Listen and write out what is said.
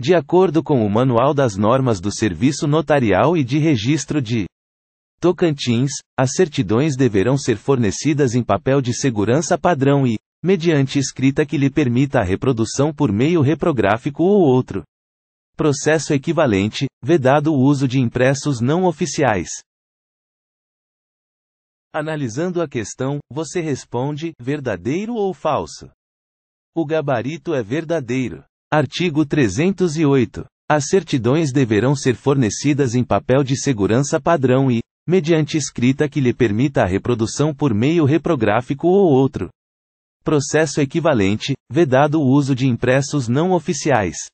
de acordo com o Manual das Normas do Serviço Notarial e de Registro de Tocantins, as certidões deverão ser fornecidas em papel de segurança padrão e, mediante escrita que lhe permita a reprodução por meio reprográfico ou outro processo equivalente, vedado o uso de impressos não oficiais. Analisando a questão, você responde: verdadeiro ou falso? O gabarito é verdadeiro. Artigo 308. As certidões deverão ser fornecidas em papel de segurança padrão e, mediante escrita que lhe permita a reprodução por meio reprográfico ou outro processo equivalente, vedado o uso de impressos não oficiais.